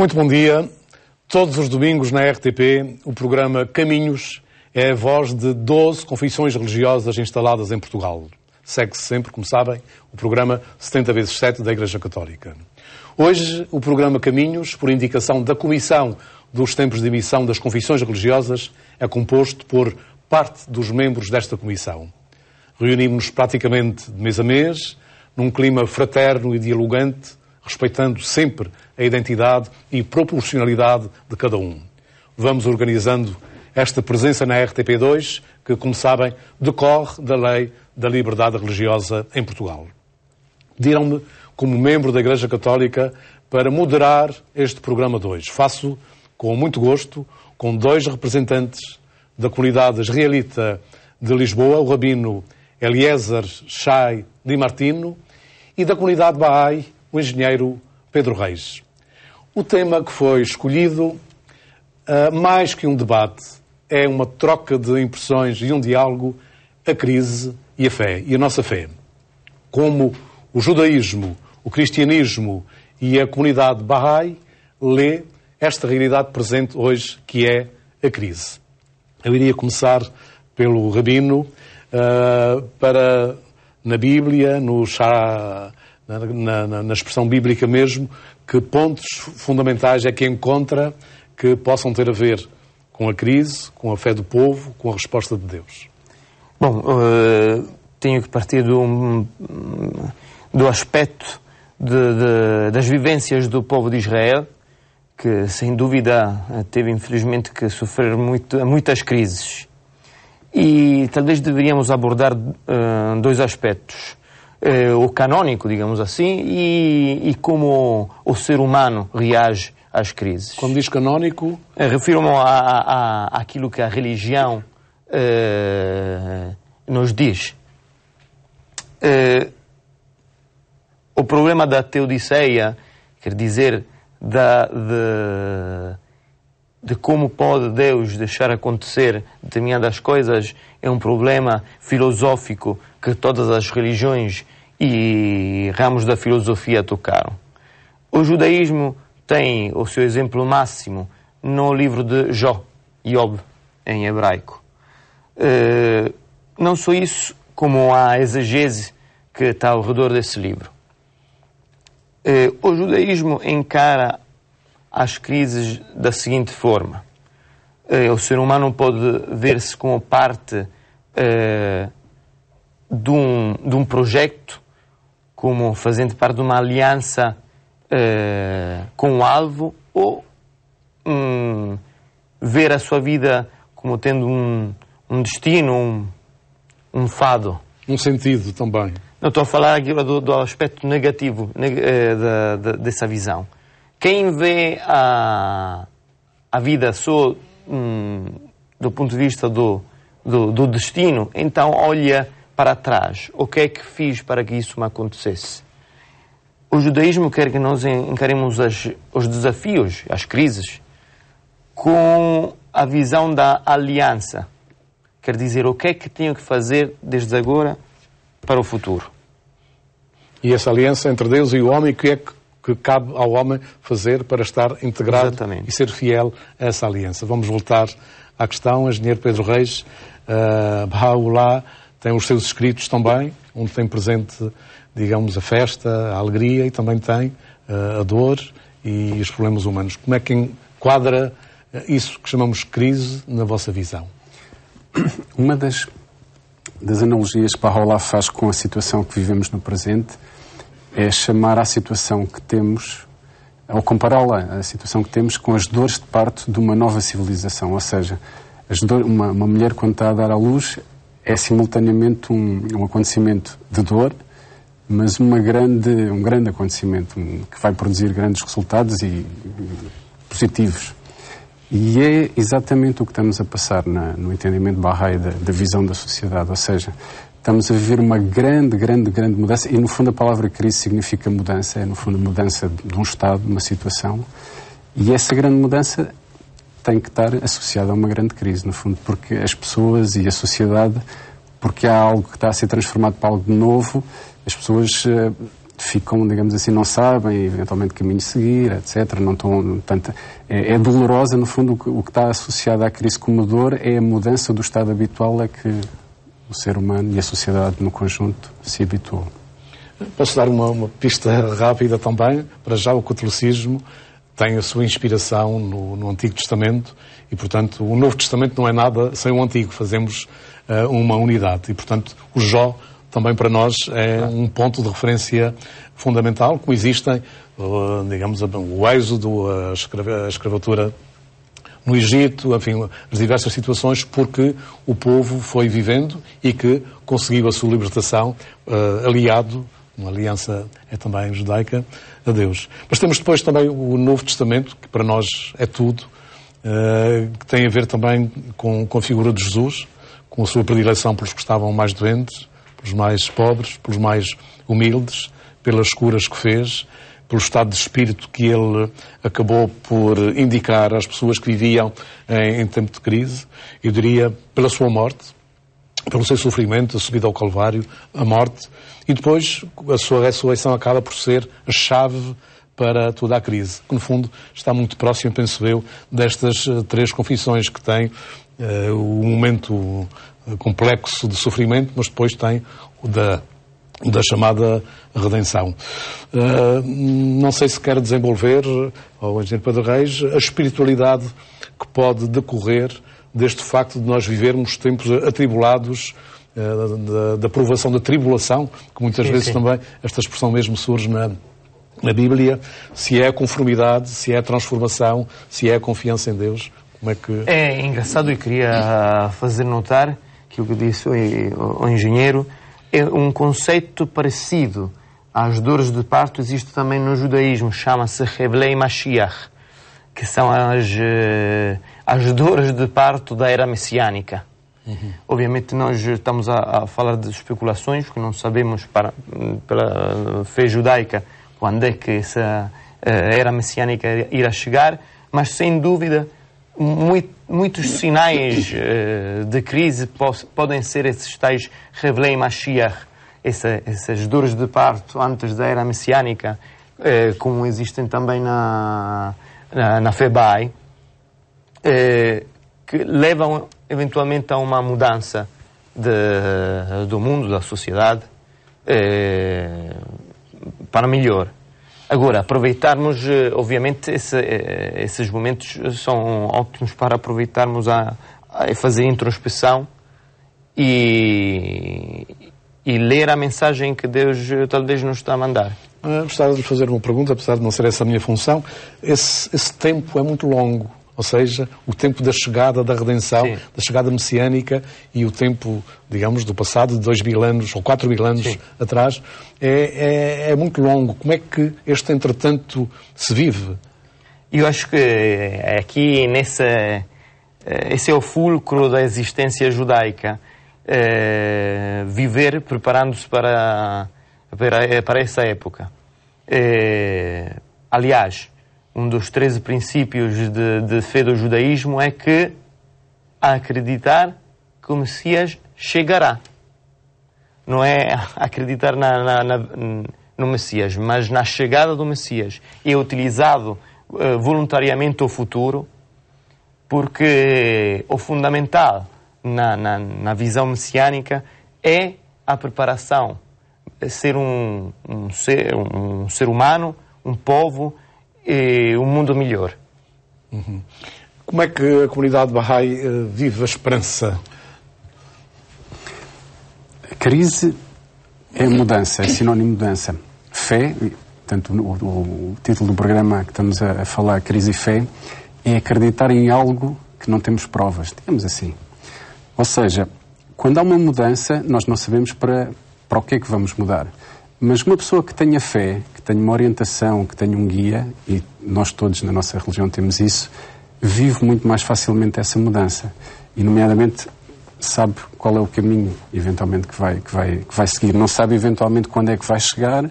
Muito bom dia. Todos os domingos na RTP, o programa Caminhos é a voz de 12 confissões religiosas instaladas em Portugal. Segue-se sempre, como sabem, o programa 70 vezes 7 da Igreja Católica. Hoje, o programa Caminhos, por indicação da Comissão dos Tempos de Emissão das Confissões Religiosas, é composto por parte dos membros desta comissão. Reunimos-nos praticamente de mês a mês, num clima fraterno e dialogante, respeitando sempre a identidade e proporcionalidade de cada um. Vamos organizando esta presença na RTP2, que, como sabem, decorre da lei da liberdade religiosa em Portugal. diram me como membro da Igreja Católica, para moderar este programa de hoje. Faço com muito gosto, com dois representantes da comunidade israelita de Lisboa, o rabino Eliezer Shai Di Martino, e da comunidade Bahá'í o engenheiro Pedro Reis. O tema que foi escolhido, ah, mais que um debate, é uma troca de impressões e um diálogo, a crise e a fé, e a nossa fé. Como o judaísmo, o cristianismo e a comunidade Bahá'í lê esta realidade presente hoje, que é a crise. Eu iria começar pelo Rabino, ah, para, na Bíblia, no Shah na, na, na expressão bíblica mesmo, que pontos fundamentais é que encontra que possam ter a ver com a crise, com a fé do povo, com a resposta de Deus? Bom, uh, tenho que partir do, do aspecto de, de, das vivências do povo de Israel, que sem dúvida teve infelizmente que sofrer muito, muitas crises. E talvez deveríamos abordar uh, dois aspectos eh, o canônico, digamos assim, e, e como o, ser humano reage às crises. Quando diz canônico? Eh, Refiro-me àquilo que a religião eh, nos diz. Eh, o problema da teodiceia, quer dizer, da, de, de como pode Deus deixar acontecer determinadas coisas é um problema filosófico que todas as religiões e ramos da filosofia tocaram. O judaísmo tem o seu exemplo máximo no livro de Jó, Job, em hebraico. Uh, não só isso, como a exegese que está ao redor desse livro. Uh, o judaísmo encara as crises da seguinte forma: uh, o ser humano pode ver-se como parte de, um, de um projeto como fazendo parte de uma aliança uh, com o alvo ou um, ver a sua vida como tendo um, um destino, um, um, fado. Um sentido também. Não estou a falar agora do, do aspecto negativo neg eh, dessa visão. Quem vê a, a vida só hum, do ponto de vista do, do, do destino, então olha para trás. O que é que fiz para que isso me acontecesse? O judaísmo quer que nós encaremos as, os desafios, as crises, com a visão da aliança. Quer dizer, o que é que tenho que fazer desde agora para o futuro. E essa aliança entre Deus e o homem, que é que cabe ao homem fazer para estar integrado Exatamente. e ser fiel a essa aliança? Vamos voltar à questão, engenheiro Pedro Reis, uh, Bahá'u'lláh, tem os seus escritos também, onde tem presente, digamos, a festa, a alegria e também tem eh, a dor e os problemas humanos. Como é que enquadra eh, isso que chamamos crise na vossa visão? Uma das, das analogias que Barrola faz com a situação que vivemos no presente é chamar a situação que temos, ou compará-la à situação que temos com as dores de parto de uma nova civilização. Ou seja, dores, uma, uma mulher, quando está a dar à luz, é simultaneamente um, um acontecimento de dor, mas uma grande, um grande acontecimento um, que vai produzir grandes resultados e, e, positivos. E é exatamente o que estamos a passar na, no entendimento Bahá'í da, da visão da sociedade, ou seja, estamos a viver uma grande, grande, grande mudança e no fundo a palavra crise significa mudança, é no fundo a mudança de um estado, de uma situação e essa grande mudança tem que estar associado a uma grande crise, no fundo, porque as pessoas e a sociedade, porque há algo que está a ser transformado para algo de novo, as pessoas uh, ficam, digamos assim, não sabem, eventualmente caminho seguir, etc. Não estão, portanto, é, é, dolorosa, no fundo, o que, o que, está associado à crise como dor é a mudança do estado habitual a que o ser humano e a sociedade no conjunto se habituou. Posso dar uma, uma pista rápida também? Para já, o catolicismo tem a sua inspiração no, no, Antigo Testamento e, portanto, o Novo Testamento não é nada sem o Antigo. Fazemos uh, uma unidade e, portanto, o Jó também para nós é um ponto de referência fundamental. Coexistem, uh, eh, digamos, o êxodo, a, escra a escravatura no Egito, enfim, as diversas situações, porque o povo foi vivendo e que conseguiu a sua libertação uh, aliado, uma aliança é também judaica, a Deus. Mas temos depois também o Novo Testamento, que para nós é tudo, eh, que tem a ver também com, a figura de Jesus, com a sua predileção pelos que estavam mais doentes, pelos mais pobres, pelos mais humildes, pelas curas que fez, pelo estado de espírito que ele acabou por indicar às pessoas que viviam em, em tempo de crise, eu diria pela sua morte, pelo seu sofrimento, a subida ao Calvário, a morte, e depois a sua ressurreição acaba por ser a chave para toda a crise, que no fundo está muito próximo, penso eu, destas eh, três confissões que tem eh, o uh, momento eh, complexo de sofrimento, mas depois tem o da, da chamada redenção. Uh, não sei se quer desenvolver, ao engenheiro Padre Reis, a espiritualidade que pode decorrer deste facto de nós vivermos tempos atribulados eh, da, provação da tribulação, que muitas sim, vezes sim. também esta expressão mesmo surge na, na Bíblia, se é a conformidade, se é a transformação, se é a confiança em Deus, como é que... É engraçado e queria ah, fazer notar que o que disse o engenheiro é um conceito parecido às dores de parto, existe também no judaísmo, chama-se Revelei Mashiach, que são as eh, as dores de parto da era messiânica. Uhum. Obviamente nós estamos a, a, falar de especulações que não sabemos para, pela fé judaica quando é que essa eh, era messiânica irá chegar, mas sem dúvida muito, muitos sinais uh, de crise podem ser esses tais revelei Mashiach, essa, essas dores de parto antes da era messiânica, uh, como existem também na, na, na FEBAI, eh, que levam eventualmente a uma mudança de, do mundo, da sociedade, eh, para melhor. Agora, aproveitarmos, eh, obviamente, esse, esses momentos são ótimos para aproveitarmos a, a fazer introspeção e, e ler a mensagem que Deus talvez nos está a mandar. gostava de fazer uma pergunta, apesar de não ser essa a minha função. Esse, esse tempo é muito longo ou seja, o tempo da chegada da redenção, Sim. da chegada messiânica e o tempo, digamos, do passado, de dois mil anos ou quatro mil anos Sim. atrás, é, é, é muito longo. Como é que este entretanto se vive? Eu acho que eh, aqui nessa eh, esse é o fulcro da existência judaica. É, viver preparando-se para, para, para, essa época. É, aliás, um dos 13 princípios de, de fé do judaísmo é que a acreditar que o Messias chegará. Não é acreditar na, na, na, no Messias, mas na chegada do Messias. É utilizado uh, voluntariamente o futuro, porque o fundamental na, na, na, visão messiânica é a preparação. Ser um, um, ser, um ser humano, um povo é um mundo melhor. Uhum. Como é que a comunidade Bahá'í eh, vive a esperança? A crise é mudança, é sinónimo de mudança. Fé, portanto, o, o, título do programa que estamos a, a falar, Crise e Fé, é acreditar em algo que não temos provas, digamos assim. Ou seja, quando há uma mudança, nós não sabemos para, para o que é que vamos mudar. Mas uma pessoa que tenha fé, que tenha uma orientação, que tenha um guia, e nós todos na nossa religião temos isso, vive muito mais facilmente essa mudança. E, nomeadamente, sabe qual é o caminho, eventualmente, que vai, que vai, que vai seguir. Não sabe, eventualmente, quando é que vai chegar,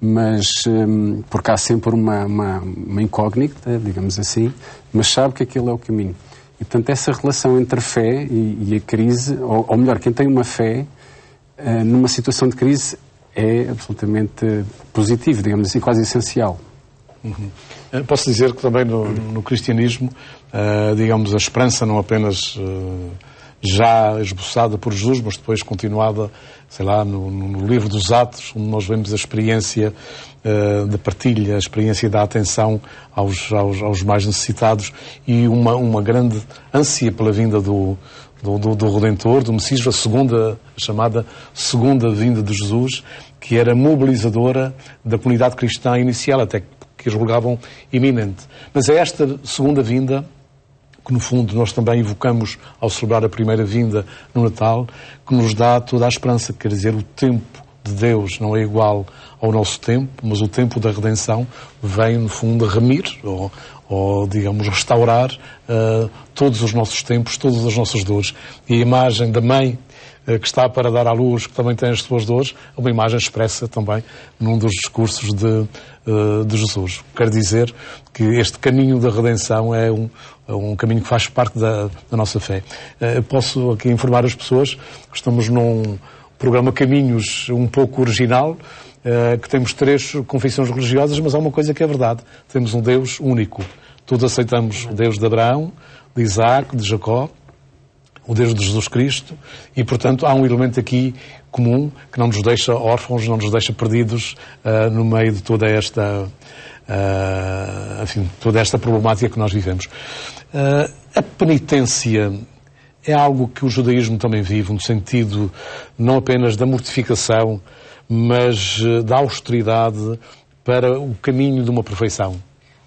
mas hum, porque há sempre uma, uma, uma incógnita, digamos assim, mas sabe que aquele é o caminho. E, portanto, essa relação entre a fé e, e a crise, ou, ou, melhor, quem tem uma fé, eh, numa situação de crise, é absolutamente positivo, digamos assim, quase essencial. Uhum. Posso dizer que também no, no cristianismo, uh, digamos, a esperança não apenas uh, já esboçada por Jesus, mas depois continuada, sei lá, no, no livro dos Atos, onde nós vemos a experiência uh, eh, da partilha, a experiência da atenção aos, aos, aos mais necessitados e uma, uma grande ânsia pela vinda do, do, do, do Redentor, do Messias, a segunda, chamada segunda vinda de Jesus, que era mobilizadora da comunidade cristã inicial, até que julgavam iminente. Mas é esta segunda vinda que no fundo nós também evocamos ao celebrar a primeira vinda no Natal, que nos dá toda a esperança, quer dizer, o tempo de Deus não é igual ao nosso tempo, mas o tempo da redenção vem, no fundo, remir ou, ou digamos, restaurar uh, todos os nossos tempos, todas as nossas dores. E a imagem da mãe uh, que está para dar à luz, que também tem as suas dores, é uma imagem expressa também num dos discursos de, uh, de Jesus. Quer dizer que este caminho da redenção é um, é um caminho que faz parte da, da nossa fé. posso aqui informar as pessoas que estamos num programa Caminhos um pouco original, eh, que temos três confissões religiosas, mas há uma coisa que é verdade: temos um Deus único. Todos aceitamos o Deus de Abraão, de Isaac, de Jacó, o Deus de Jesus Cristo, e portanto há um elemento aqui comum que não nos deixa órfãos, não nos deixa perdidos uh, no meio de toda esta, uh, enfim, toda esta problemática que nós vivemos. Uh, a penitência é algo que o judaísmo também vive, no sentido não apenas da mortificação, mas eh, da austeridade para o caminho de uma perfeição.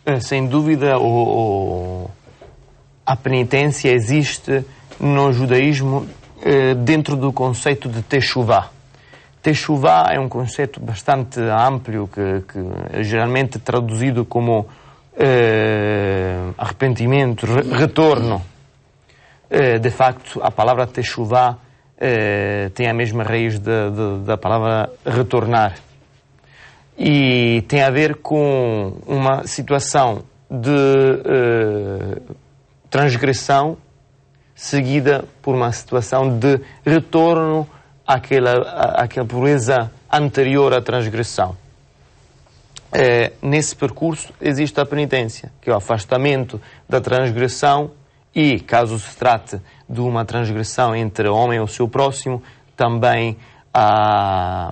Eh, sem dúvida, o, o, a penitência existe no judaísmo eh, dentro do conceito de Teshuvah. Teshuvah é um conceito bastante amplo, que, que é geralmente traduzido como arrependimento, re retorno. Eh, de facto, a palavra techuvá eh, tem a mesma raiz da palavra retornar. E tem a ver com uma situação de eh, transgressão seguida por uma situação de retorno àquela, àquela pureza anterior à transgressão. É, nesse percurso existe a penitência, que é o afastamento da transgressão e, caso se trate de uma transgressão entre homem ou seu próximo, também a ah,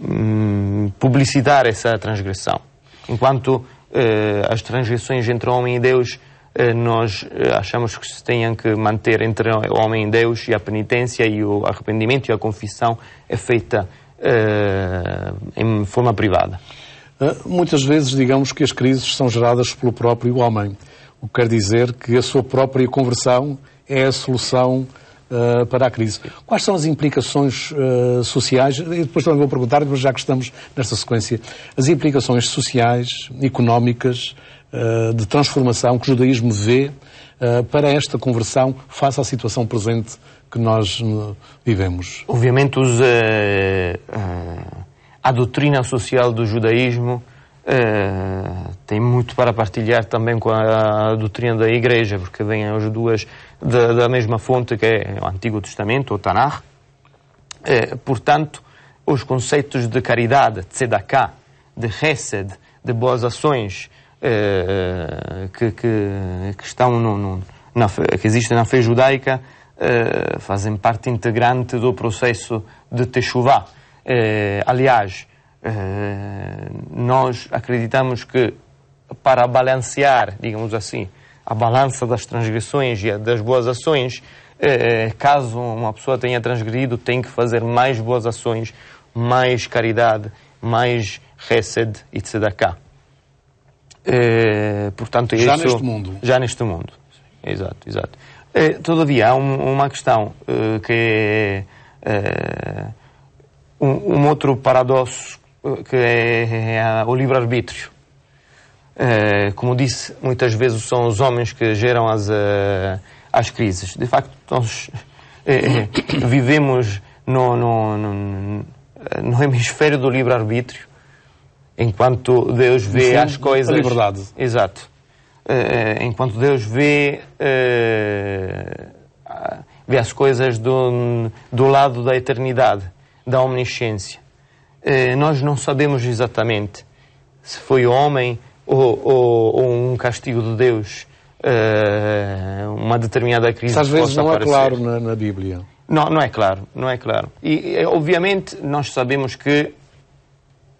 hum, publicitar essa transgressão. Enquanto eh, as transgressões entre homem e Deus eh, nós eh, achamos que se tenham que manter entre o homem e Deus e a penitência e o arrependimento e a confissão é feita eh, em forma privada. Eh, muitas vezes digamos que as crises são geradas pelo próprio homem. O que quer dizer que a sua própria conversão é a solução uh, para a crise. Quais são as implicações uh, sociais? E depois também vou perguntar, mas já que estamos nesta sequência, as implicações sociais, económicas, uh, de transformação que o judaísmo vê para esta conversão face à situação presente que nós vivemos? Obviamente, os, a doutrina social do judaísmo eh, tem muito para partilhar também com a, a doutrina da Igreja, porque vêm as duas da, da, mesma fonte que é o Antigo Testamento, o Tanar. Eh, portanto, os conceitos de caridade, de tzedakah, de chesed, de boas ações eh, que, que, que, estão no, no, na, que existem na fé judaica fazem parte integrante do processo de Teshuvah. aliás, eh, nós acreditamos que para balancear, digamos assim, a balança das transgressões e das boas ações, eh, eh, caso uma pessoa tenha transgredido, tem que fazer mais boas ações, mais caridade, mais resed e tzedakah. É, portanto, já isso, neste mundo. Já neste mundo. Exato, exato. todavia, há um, uma questão que é um, um, outro paradoxo que é, é, é o livre-arbítrio. Eh, como disse, muitas vezes são os homens que geram as, eh, as crises. De facto, nós eh, vivemos no, no, no, no hemisfério do livre-arbítrio, enquanto Deus vê as coisas. A liberdade. Exato. Enquanto Deus vê, vê as coisas do, do lado da eternidade, da omnisciência. Eh, nós não sabemos exatamente se foi homem ou, ou, ou um castigo de Deus, eh, uma determinada crise. às vezes não é aparecer. é claro na, na, Bíblia. Não, não é claro, não é claro. E eh, obviamente nós sabemos que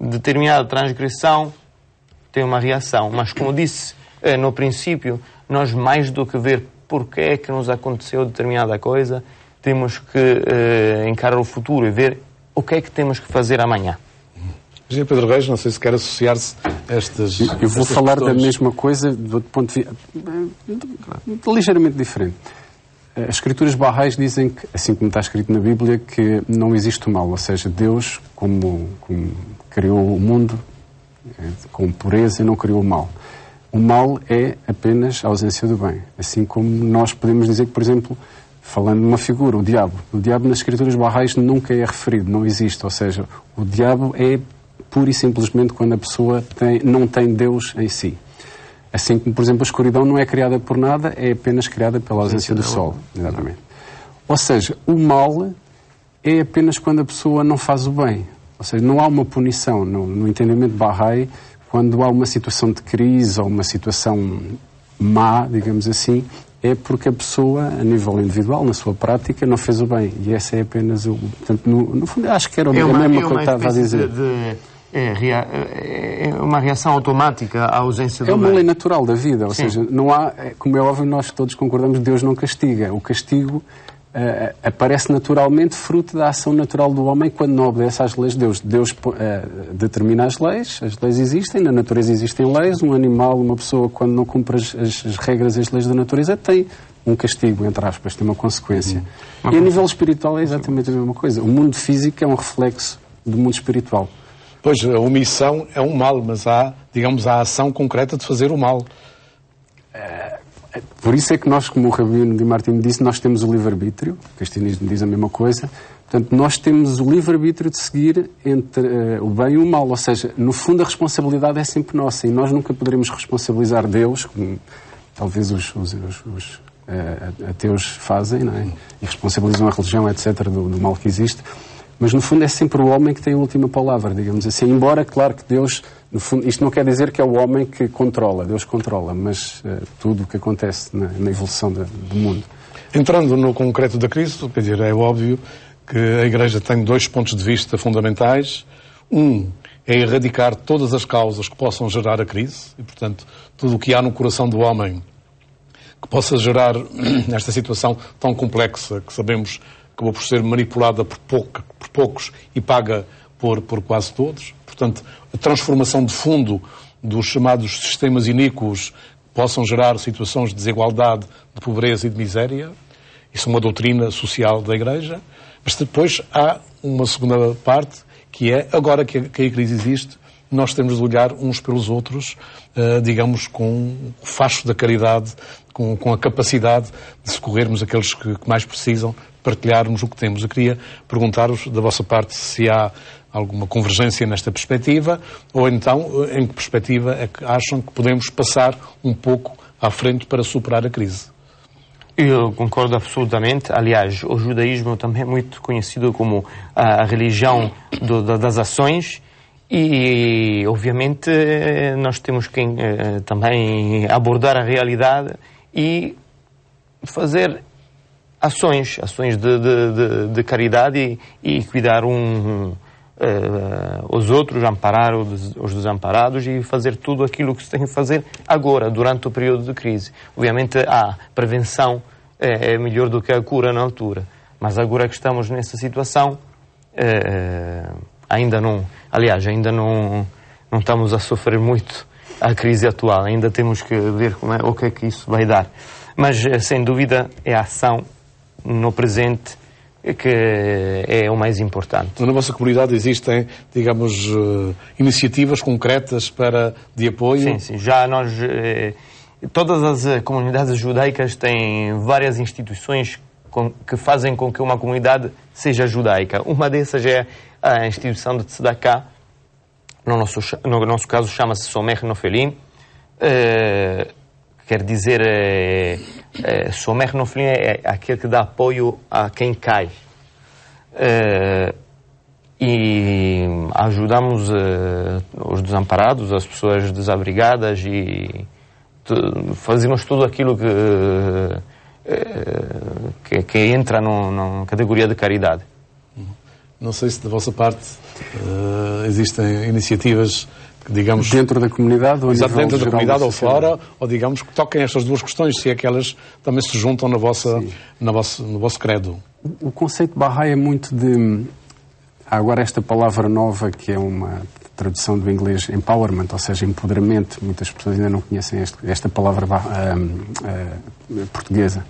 determinada transgressão tem uma reação, mas como disse eh, no princípio, nós mais do que ver porque é que nos aconteceu determinada coisa, temos que encarar o futuro e ver o que é que temos que fazer amanhã? Engenheiro Pedro Reis, não sei se quer associar-se a estas. Eu vou falar questões. da mesma coisa do ponto de vista. Eh, ligeiramente diferente. Eh, as escrituras barrais dizem, que, assim como está escrito na Bíblia, que não existe o mal, ou seja, Deus, como, como criou o mundo eh, com pureza, não criou o mal. O mal é apenas a ausência do bem. Assim como nós podemos dizer que, por exemplo, falando numa figura, o diabo. O diabo nas escrituras barrais nunca é referido, não existe. Ou seja, o diabo é pura e simplesmente quando a pessoa tem, não tem Deus em si. Assim como, por exemplo, a escuridão não é criada por nada, é apenas criada pela ausência do é sol. Exatamente. Ou seja, o mal é apenas quando a pessoa não faz o bem. Ou seja, não há uma punição. No, no entendimento barrais Bahá'í, quando há uma situação de crise ou uma situação má, digamos assim, é porque a pessoa, a nível individual, na sua prática, não fez o bem. E essa é apenas o. Portanto, no, no fundo, acho que era é uma, a mesma é coisa que estava a dizer. De, de, é, é, é, uma reação automática à ausência é do É uma bem. lei natural da vida, ou Sim. seja, não há, é, como é óbvio, nós todos concordamos, Deus não castiga. O castigo Uh, aparece naturalmente fruto da ação natural do homem quando não obedece às leis de Deus. Deus uh, determina as leis, as leis existem, na natureza existem leis. Um animal, uma pessoa, quando não cumpre as, as regras e as leis da natureza, tem um castigo, entre aspas, tem uma consequência. Uhum. E a nível espiritual é exatamente a mesma coisa. O mundo físico é um reflexo do mundo espiritual. Pois, a omissão é um mal, mas há, digamos, a ação concreta de fazer o mal. Uh, por isso é que nós, como o Rabino de Martins disse, nós temos o livre-arbítrio, o cristianismo diz a mesma coisa, portanto, nós temos o livre-arbítrio de seguir entre uh, o bem e o mal, ou seja, no fundo a responsabilidade é sempre nossa e nós nunca poderemos responsabilizar Deus, como talvez os, os, os, os uh, ateus fazem, não é? e responsabilizam a religião, etc., do, do mal que existe. Mas no fundo é sempre o homem que tem a última palavra, digamos assim. Embora, claro que Deus, no fundo, isto não quer dizer que é o homem que controla, Deus controla, mas uh, tudo o que acontece na, na evolução do mundo. Entrando no concreto da crise, dizer, é óbvio que a Igreja tem dois pontos de vista fundamentais. Um é erradicar todas as causas que possam gerar a crise, e portanto, tudo o que há no coração do homem que possa gerar esta situação tão complexa que sabemos acabou por ser manipulada por, pouca, por poucos e paga por, por quase todos. Portanto, a transformação de fundo dos chamados sistemas iníquos possam gerar situações de desigualdade, de pobreza e de miséria. Isso é uma doutrina social da Igreja. Mas depois há uma segunda parte, que é, agora que a, que a crise existe, nós temos de olhar uns pelos outros, eh, digamos, com o facho da caridade com, com a capacidade de socorrermos aqueles que, que mais precisam, partilharmos o que temos. Eu queria perguntar-vos, da vossa parte, se há alguma convergência nesta perspectiva, ou então eh, em que perspectiva é que acham que podemos passar um pouco à frente para superar a crise? Eu concordo absolutamente. Aliás, o judaísmo também é muito conhecido como ah, a religião do, das ações. E, obviamente, eh, nós temos que eh, também abordar a realidade e fazer ações, ações de, de, de, de caridade e, e, cuidar um, uh, os outros, amparar os, os, desamparados e fazer tudo aquilo que se tem que fazer agora, durante o período de crise. Obviamente a prevenção é, é melhor do que a cura na altura, mas agora que estamos nessa situação, uh, ainda não, aliás, ainda não, não estamos a sofrer muito à crise atual. Ainda temos que ver como é, o que é que isso vai dar. Mas, eh, sem dúvida, é a ação no presente que é o mais importante. Na vossa comunidade existem, digamos, eh, iniciativas concretas para de apoio? Sim, sim. Já nós eh, todas as comunidades judaicas têm várias instituições que fazem com que uma comunidade seja judaica. Uma dessas é a instituição de Tzedakah, no nosso, no nosso caso chama-se Somer Nofelim, eh, quer dizer, eh, eh, Somer Nofelim é, é aquele que dá apoio a quem cai. Eh, e ajudamos eh, os desamparados, as pessoas desabrigadas e fazemos tudo aquilo que, eh, que, que entra na categoria de caridade. Não sei se da vossa parte uh, existem iniciativas que, digamos... Dentro da comunidade ou Exato, dentro da comunidade ou fora, ou digamos que toquem estas duas questões, se é que elas também se juntam na vossa, na vosso, no vosso credo. O conceito de Bahá'í é muito de... Há agora esta palavra nova que é uma tradução do inglês empowerment, ou seja, empoderamento. Muitas pessoas ainda não conhecem este, esta palavra uh, uh, portuguesa.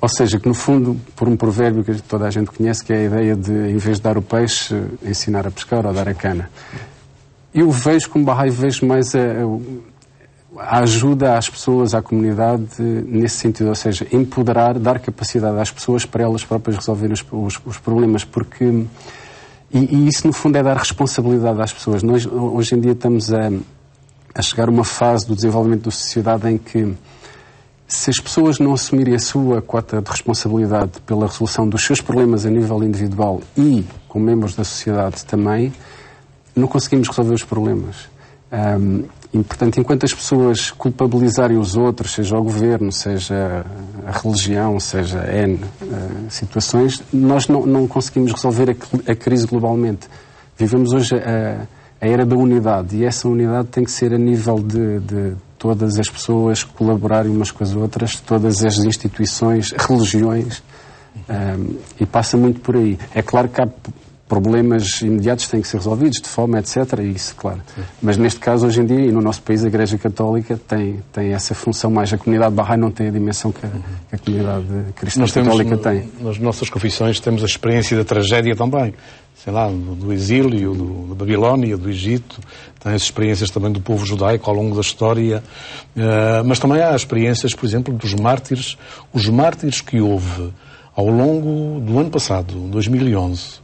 Ou seja, que no fundo, por um provérbio que toda a gente conhece, que é a ideia de, em vez de dar o peixe, ensinar a pescar ou dar a cana. Eu vejo como Bahá'í, vejo mais a, a, ajuda às pessoas, à comunidade, nesse sentido. Ou seja, empoderar, dar capacidade às pessoas para elas próprias resolverem os, os, os problemas. Porque. E, e, isso, no fundo, é dar responsabilidade às pessoas. Nós, hoje em dia, estamos a, a chegar a uma fase do desenvolvimento da sociedade em que se as pessoas não assumirem a sua cota de responsabilidade pela resolução dos seus problemas a nível individual e com membros da sociedade também, não conseguimos resolver os problemas. Um, e, portanto, enquanto as pessoas culpabilizarem os outros, seja o governo, seja a religião, seja N uh, situações, nós não, não conseguimos resolver a, a, crise globalmente. Vivemos hoje a, a era da unidade e essa unidade tem que ser a nível de, de todas as pessoas colaborarem umas com as outras, todas as instituições, religiões, um, ehm, e passa muito por aí. É claro que há problemas imediatos que têm que ser resolvidos, de fome, etc. É isso, claro. Sim. Mas neste caso, hoje em dia, e no nosso país, a Igreja Católica tem, tem essa função mais. A comunidade Bahá'í não tem a dimensão que a, que a comunidade cristã católica no, tem. Nas nossas confissões temos a experiência da tragédia também sei lá, do, do exílio, do, da Babilónia, do Egito, tem as experiências também do povo judaico ao longo da história, uh, mas também há experiências, por exemplo, dos mártires, os mártires que houve ao longo do ano passado, 2011,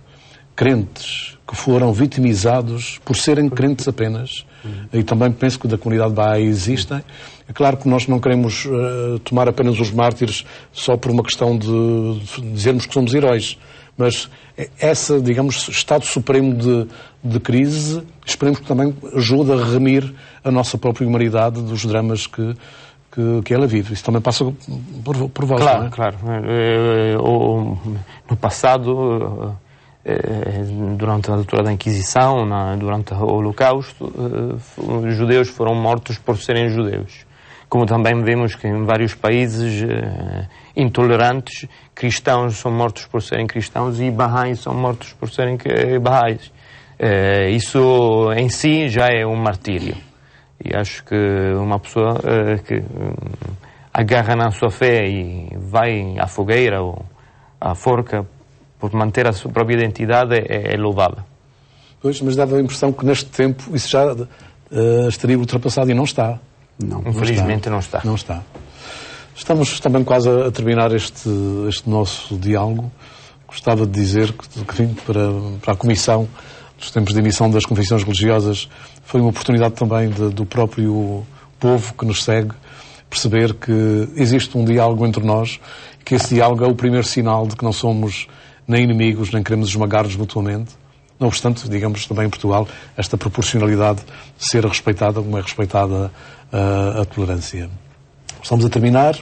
crentes que foram vitimizados por serem crentes apenas, e também penso que da comunidade Bahá existem. É claro que nós não queremos uh, tomar apenas os mártires só por uma questão de, de dizermos que somos heróis. Mas essa, digamos, estado supremo de, de crise, esperemos que também ajude a remir a nossa própria humanidade dos dramas que, que, que ela vive. Isso também passa por, por vós, Claro, é? claro. É, é, no passado é, durante a altura da Inquisição, durante o Holocausto, os judeus foram mortos por serem judeus como também vemos que em vários países uh, intolerantes, cristãos são mortos por serem cristãos e barrais são mortos por serem eh, barrais. Uh, eh, isso em si já é um martírio. E acho que uma pessoa uh, que hum, agarra na sua fé e vai à fogueira ou à forca por manter a sua própria identidade é, é, é louvável. Pois, mas dava a impressão que neste tempo isso já uh, estaria ultrapassado e não está. Não. Infelizmente não está. Não está. Estamos também quase a terminar este, este nosso diálogo. Gostava de dizer que, que para, para a Comissão dos tempos de emissão das confissões religiosas foi uma oportunidade também de, do próprio povo que nos segue perceber que existe um diálogo entre nós e que esse diálogo é o primeiro sinal de que não somos nem inimigos, nem queremos esmagar-nos mutuamente. Não obstante, digamos também em Portugal, esta proporcionalidade ser respeitada como é respeitada a, a tolerância. Estamos a terminar,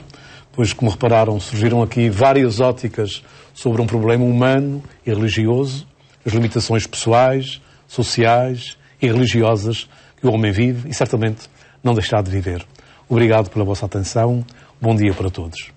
pois, como repararam, surgiram aqui várias óticas sobre um problema humano e religioso, as limitações pessoais, sociais e religiosas que o homem vive e certamente não deixará de viver. Obrigado pela vossa atenção. Bom dia para todos.